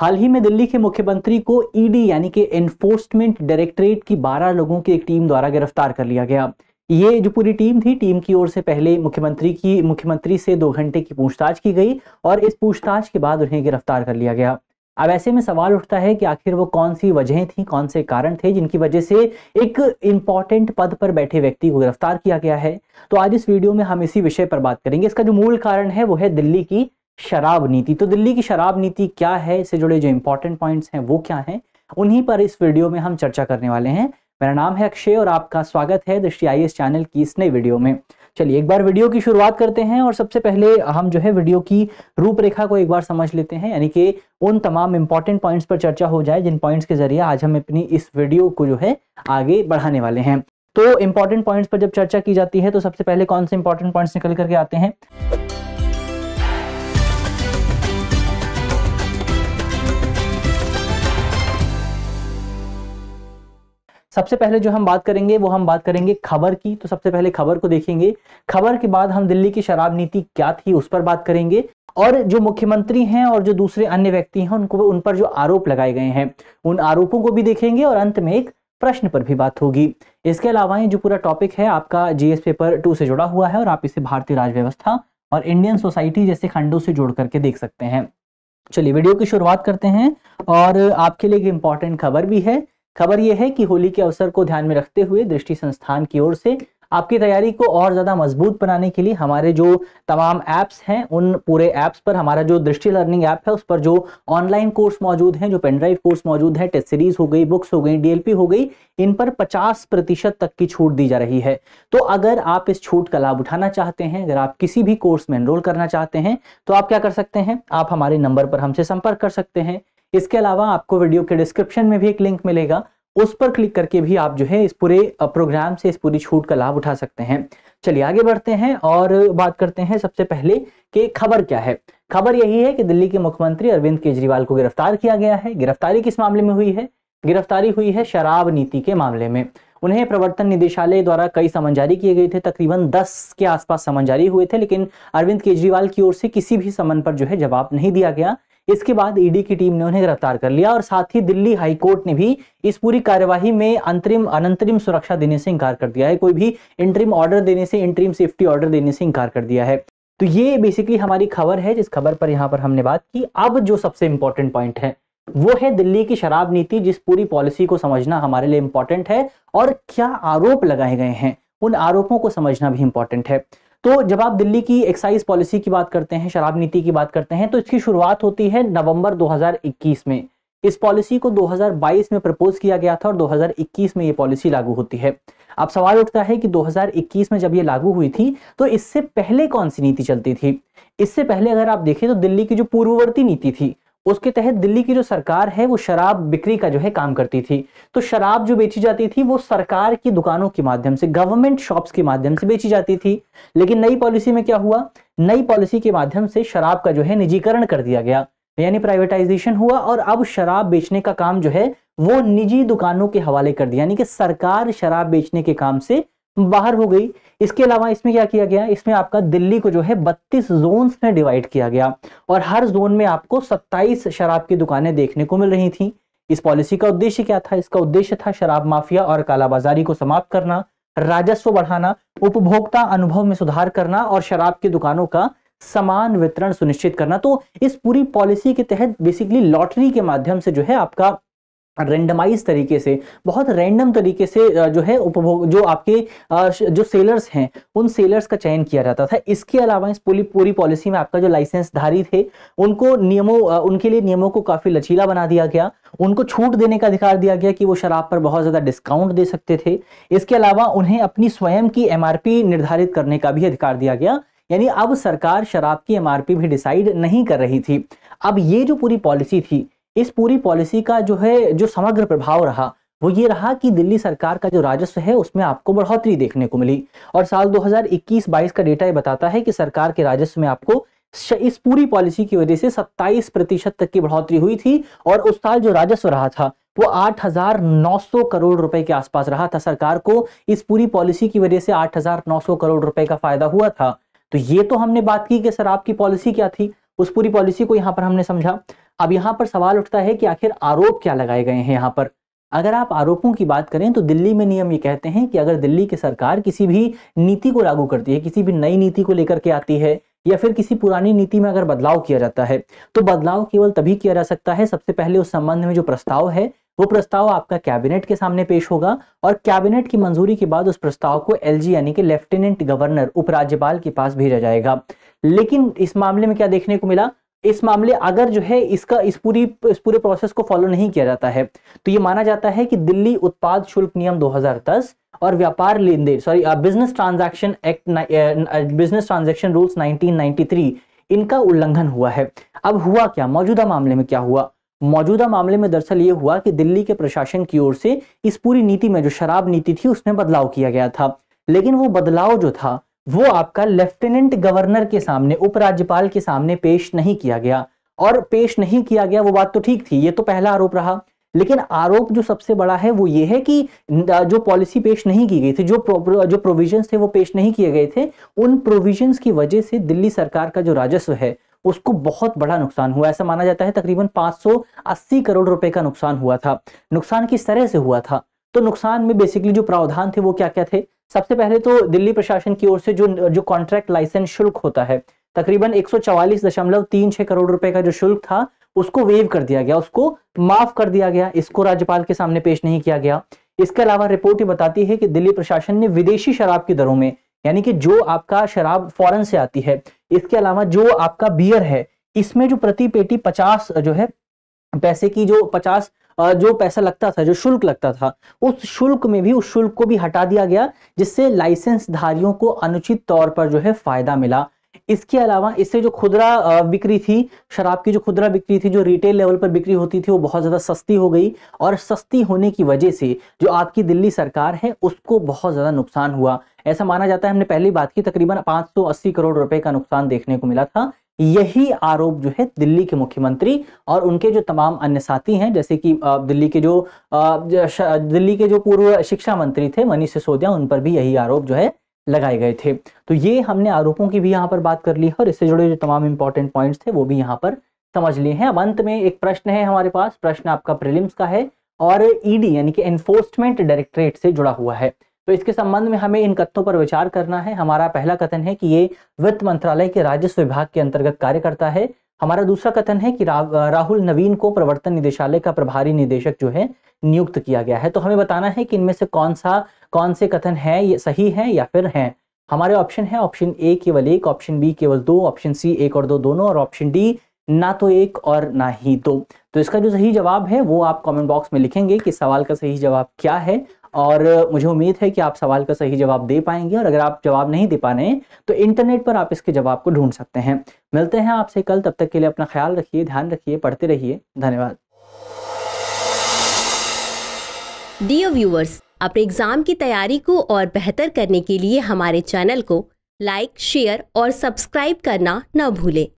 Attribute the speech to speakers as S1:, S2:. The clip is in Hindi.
S1: हाल ही में दिल्ली के मुख्यमंत्री को ईडी यानी कि एनफोर्समेंट डायरेक्टरेट की 12 लोगों की एक टीम द्वारा गिरफ्तार कर लिया गया ये जो पूरी टीम थी टीम की ओर से पहले मुख्यमंत्री की मुख्यमंत्री से दो घंटे की पूछताछ की गई और इस पूछताछ के बाद उन्हें गिरफ्तार कर लिया गया अब ऐसे में सवाल उठता है कि आखिर वो कौन सी वजहें थी कौन से कारण थे जिनकी वजह से एक इम्पॉर्टेंट पद पर बैठे व्यक्ति को गिरफ्तार किया गया है तो आज इस वीडियो में हम इसी विषय पर बात करेंगे इसका जो मूल कारण है वो है दिल्ली की शराब नीति तो दिल्ली की शराब नीति क्या है इससे जुड़े जो इंपॉर्टेंट पॉइंट्स हैं वो क्या हैं उन्हीं पर इस वीडियो में हम चर्चा करने वाले हैं मेरा नाम है अक्षय और आपका स्वागत है दृष्टि आई एस चैनल की इस नई वीडियो में चलिए एक बार वीडियो की शुरुआत करते हैं और सबसे पहले हम जो है वीडियो की रूपरेखा को एक बार समझ लेते हैं यानी कि उन तमाम इंपॉर्टेंट पॉइंट्स पर चर्चा हो जाए जिन पॉइंट्स के जरिए आज हम अपनी इस वीडियो को जो है आगे बढ़ाने वाले हैं तो इंपॉर्टेंट पॉइंट्स पर जब चर्चा की जाती है तो सबसे पहले कौन से इंपॉर्टेंट पॉइंट्स निकल करके आते हैं सबसे पहले जो हम बात करेंगे वो हम बात करेंगे खबर की तो सबसे पहले खबर को देखेंगे खबर के बाद हम दिल्ली की शराब नीति क्या थी उस पर बात करेंगे और जो मुख्यमंत्री हैं और जो दूसरे अन्य व्यक्ति हैं उनको उन पर जो आरोप लगाए गए हैं उन आरोपों को भी देखेंगे और अंत में एक प्रश्न पर भी बात होगी इसके अलावा ये जो पूरा टॉपिक है आपका जीएस पेपर टू से जुड़ा हुआ है और आप इसे भारतीय राजव्यवस्था और इंडियन सोसाइटी जैसे खंडों से जोड़ करके देख सकते हैं चलिए वीडियो की शुरुआत करते हैं और आपके लिए एक इम्पॉर्टेंट खबर भी है खबर यह है कि होली के अवसर को ध्यान में रखते हुए दृष्टि संस्थान की ओर से आपकी तैयारी को और ज़्यादा मजबूत बनाने के लिए हमारे जो तमाम ऐप्स हैं उन पूरे ऐप्स पर हमारा जो दृष्टि लर्निंग ऐप है उस पर जो ऑनलाइन कोर्स मौजूद हैं जो पेनड्राइव कोर्स मौजूद हैं टेस्ट सीरीज हो गई बुक्स हो गई डीएलपी हो गई इन पर 50 प्रतिशत तक की छूट दी जा रही है तो अगर आप इस छूट का लाभ उठाना चाहते हैं अगर आप किसी भी कोर्स में एनरोल करना चाहते हैं तो आप क्या कर सकते हैं आप हमारे नंबर पर हमसे संपर्क कर सकते हैं इसके अलावा आपको वीडियो के डिस्क्रिप्शन में भी एक लिंक मिलेगा उस पर क्लिक करके भी आप जो है इस पूरे प्रोग्राम से इस पूरी छूट का लाभ उठा सकते हैं चलिए आगे बढ़ते हैं और बात करते हैं सबसे पहले कि खबर क्या है खबर यही है कि दिल्ली के मुख्यमंत्री अरविंद केजरीवाल को गिरफ्तार किया गया है गिरफ्तारी किस मामले में हुई है गिरफ्तारी हुई है शराब नीति के मामले में उन्हें प्रवर्तन निदेशालय द्वारा कई समन जारी किए गए थे तकरीबन 10 के आसपास समन जारी हुए थे लेकिन अरविंद केजरीवाल की ओर से किसी भी समन पर जो है जवाब नहीं दिया गया इसके बाद ईडी e की टीम ने उन्हें गिरफ्तार कर लिया और साथ ही दिल्ली हाईकोर्ट ने भी इस पूरी कार्यवाही में अंतरिम अनंतरिम सुरक्षा देने से इंकार कर दिया है कोई भी इंटरिम ऑर्डर देने से इंटरिम सेफ्टी ऑर्डर देने से इंकार कर दिया है तो ये बेसिकली हमारी खबर है जिस खबर पर यहाँ पर हमने बात की अब जो सबसे इंपॉर्टेंट पॉइंट है वो है दिल्ली की शराब नीति जिस पूरी पॉलिसी को समझना हमारे लिए इंपॉर्टेंट है और क्या आरोप लगाए गए हैं उन आरोपों को समझना भी इंपॉर्टेंट है तो जब आप दिल्ली की एक्साइज पॉलिसी की बात करते हैं शराब नीति की बात करते हैं तो इसकी शुरुआत होती है नवंबर 2021 में इस पॉलिसी को 2022 में प्रपोज किया गया था और 2021 में ये पॉलिसी लागू होती है अब सवाल उठता है कि 2021 में जब ये लागू हुई थी तो इससे पहले कौन सी नीति चलती थी इससे पहले अगर आप देखें तो दिल्ली की जो पूर्ववर्ती नीति थी उसके तहत दिल्ली की जो सरकार है वो शराब बिक्री का जो है काम करती थी तो शराब जो बेची जाती थी वो सरकार की दुकानों के माध्यम से गवर्नमेंट शॉप्स के माध्यम से बेची जाती थी लेकिन नई पॉलिसी में क्या हुआ नई पॉलिसी के माध्यम से शराब का जो है निजीकरण कर दिया गया यानी प्राइवेटाइजेशन हुआ और अब शराब बेचने का काम जो है वो निजी दुकानों के हवाले कर दिया यानी कि सरकार शराब बेचने के काम से बाहर हो गई इसके अलावा इसमें क्या किया गया इसमें आपका दिल्ली को जो है बत्तीस जोन में डिवाइड किया गया और हर जोन में आपको सत्ताईस शराब की दुकानें देखने को मिल रही थी इस पॉलिसी का उद्देश्य क्या था इसका उद्देश्य था शराब माफिया और कालाबाजारी को समाप्त करना राजस्व बढ़ाना उपभोक्ता अनुभव में सुधार करना और शराब की दुकानों का समान वितरण सुनिश्चित करना तो इस पूरी पॉलिसी के तहत बेसिकली लॉटरी के माध्यम से जो है आपका रेंडमाइज तरीके से बहुत रैंडम तरीके से जो है उपभोग जो आपके जो सेलर्स हैं उन सेलर्स का चयन किया जाता था इसके अलावा इस पूरी पूरी पॉलिसी में आपका जो लाइसेंसधारी थे उनको नियमों उनके लिए नियमों को काफ़ी लचीला बना दिया गया उनको छूट देने का अधिकार दिया गया कि वो शराब पर बहुत ज़्यादा डिस्काउंट दे सकते थे इसके अलावा उन्हें अपनी स्वयं की एम निर्धारित करने का भी अधिकार दिया गया यानी अब सरकार शराब की एम भी डिसाइड नहीं कर रही थी अब ये जो पूरी पॉलिसी थी इस पूरी पॉलिसी का जो है जो समग्र प्रभाव रहा वो ये रहा कि दिल्ली सरकार का जो राजस्व है उसमें आपको बढ़ोतरी देखने को मिली और साल 2021-22 का डेटा ये बताता है कि सरकार के राजस्व में आपको इस पूरी पॉलिसी की वजह से 27 प्रतिशत तक की बढ़ोतरी हुई थी और उस साल जो राजस्व रहा था वो 8,900 करोड़ रुपए के आसपास रहा था सरकार को इस पूरी पॉलिसी की वजह से आठ करोड़ रुपए का फायदा हुआ था तो ये तो हमने बात की कि सर आपकी पॉलिसी क्या थी उस पूरी पॉलिसी को यहाँ पर हमने समझा अब यहाँ पर सवाल उठता है कि आखिर आरोप क्या लगाए गए हैं यहाँ पर अगर आप आरोपों की बात करें तो दिल्ली में नियम ये कहते हैं कि अगर दिल्ली की सरकार किसी भी नीति को लागू करती है किसी भी नई नीति को लेकर के आती है या फिर किसी पुरानी नीति में अगर बदलाव किया जाता है तो बदलाव केवल तभी किया जा सकता है सबसे पहले उस संबंध में जो प्रस्ताव है वो प्रस्ताव आपका कैबिनेट के सामने पेश होगा और कैबिनेट की मंजूरी के बाद उस प्रस्ताव को एलजी यानी कि लेफ्टिनेंट गवर्नर उपराज्यपाल के पास भेजा जाएगा लेकिन इस मामले में क्या देखने को मिला इस मामले अगर जो है इसका इस पूरी इस पूरे प्रोसेस को फॉलो नहीं किया जाता है तो ये माना जाता है कि दिल्ली उत्पाद शुल्क नियम 2010 और व्यापार लेन देन sorry business transaction act business transaction rules 1993 इनका उल्लंघन हुआ है अब हुआ क्या मौजूदा मामले में क्या हुआ मौजूदा मामले में दरअसल ये हुआ कि दिल्ली के प्रशासन की ओर से इस पूरी नीति में जो शराब नीति थी उसमें बदलाव किया गया था लेकिन वो बदलाव जो था वो आपका लेफ्टिनेंट गवर्नर के सामने उपराज्यपाल के सामने पेश नहीं किया गया और पेश नहीं किया गया वो बात तो ठीक थी ये तो पहला आरोप रहा लेकिन आरोप जो सबसे बड़ा है वो ये है कि जो पॉलिसी पेश नहीं की गई थी जो जो प्रोविजंस थे वो पेश नहीं किए गए थे उन प्रोविजंस की वजह से दिल्ली सरकार का जो राजस्व है उसको बहुत बड़ा नुकसान हुआ ऐसा माना जाता है तकरीबन 580 करोड़ रुपए का नुकसान हुआ था नुकसान किस तरह से हुआ था तो नुकसान में बेसिकली जो प्रावधान थे वो क्या क्या थे सबसे पहले तो दिल्ली प्रशासन की ओर से जो जो कॉन्ट्रैक्ट लाइसेंस शुल्क होता है तकरीबन एक करोड़ रुपए का जो शुल्क था उसको वेव कर दिया गया उसको माफ कर दिया गया इसको राज्यपाल के सामने पेश नहीं किया गया इसके अलावा रिपोर्ट ये बताती है कि दिल्ली प्रशासन ने विदेशी शराब की दरों में यानी कि जो आपका शराब फॉरन से आती है इसके अलावा जो आपका बियर है इसमें जो प्रति पेटी पचास जो है पैसे की जो पचास जो पैसा लगता था जो शुल्क लगता था उस शुल्क में भी उस शुल्क को भी हटा दिया गया जिससे लाइसेंस धारियों को अनुचित तौर पर जो है फायदा मिला इसके अलावा इससे जो खुदरा बिक्री थी शराब की जो खुदरा बिक्री थी जो रिटेल लेवल पर बिक्री होती थी वो बहुत ज़्यादा सस्ती हो गई और सस्ती होने की वजह से जो आपकी दिल्ली सरकार है उसको बहुत ज़्यादा नुकसान हुआ ऐसा माना जाता है हमने पहली बात की तकरीबन 580 करोड़ रुपए का नुकसान देखने को मिला था यही आरोप जो है दिल्ली के मुख्यमंत्री और उनके जो तमाम अन्य साथी हैं जैसे कि दिल्ली के जो दिल्ली के जो पूर्व शिक्षा मंत्री थे मनीष सिसोदिया उन पर भी यही आरोप जो है लगाए गए थे तो ये हमने आरोपों की भी यहाँ पर बात कर ली और इससे जुड़े जो तमाम इंपॉर्टेंट पॉइंट्स थे वो भी यहाँ पर समझ लिए हैं अब अंत में एक प्रश्न है हमारे पास प्रश्न आपका प्रिलिम्स का है और ईडी e यानी कि एनफोर्समेंट डायरेक्टरेट से जुड़ा हुआ है तो इसके संबंध में हमें इन कथनों पर विचार करना है हमारा पहला कथन है कि ये वित्त मंत्रालय के राजस्व विभाग के अंतर्गत कार्य करता है हमारा दूसरा कथन है कि रा, राहुल नवीन को प्रवर्तन निदेशालय का प्रभारी निदेशक जो है नियुक्त किया गया है तो हमें बताना है कि इनमें से कौन सा कौन से कथन है ये सही है या फिर है हमारे ऑप्शन है ऑप्शन ए केवल एक ऑप्शन बी केवल दो ऑप्शन सी एक और दो दोनों और ऑप्शन डी ना तो एक और ना ही दो तो इसका जो सही जवाब है वो आप कमेंट बॉक्स में लिखेंगे कि सवाल का सही जवाब क्या है और मुझे उम्मीद है कि आप सवाल का सही जवाब दे पाएंगे और अगर आप जवाब नहीं दे पा रहे हैं तो इंटरनेट पर आप इसके जवाब को ढूंढ सकते हैं मिलते हैं आपसे कल तब तक के लिए अपना ख्याल रखिए ध्यान रखिए पढ़ते रहिए धन्यवाद डियर व्यूवर्स अपने एग्जाम की तैयारी को और बेहतर करने के लिए हमारे चैनल को लाइक शेयर और सब्सक्राइब करना न भूलें